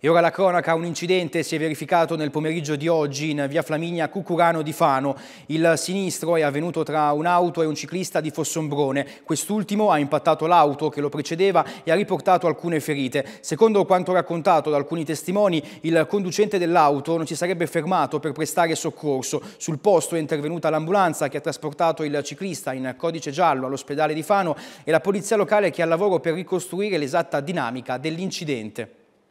E ora la cronaca, un incidente si è verificato nel pomeriggio di oggi in via Flaminia Cucurano di Fano. Il sinistro è avvenuto tra un'auto e un ciclista di Fossombrone. Quest'ultimo ha impattato l'auto che lo precedeva e ha riportato alcune ferite. Secondo quanto raccontato da alcuni testimoni, il conducente dell'auto non si sarebbe fermato per prestare soccorso. Sul posto è intervenuta l'ambulanza che ha trasportato il ciclista in codice giallo all'ospedale di Fano e la polizia locale che è al lavoro per ricostruire l'esatta dinamica dell'incidente.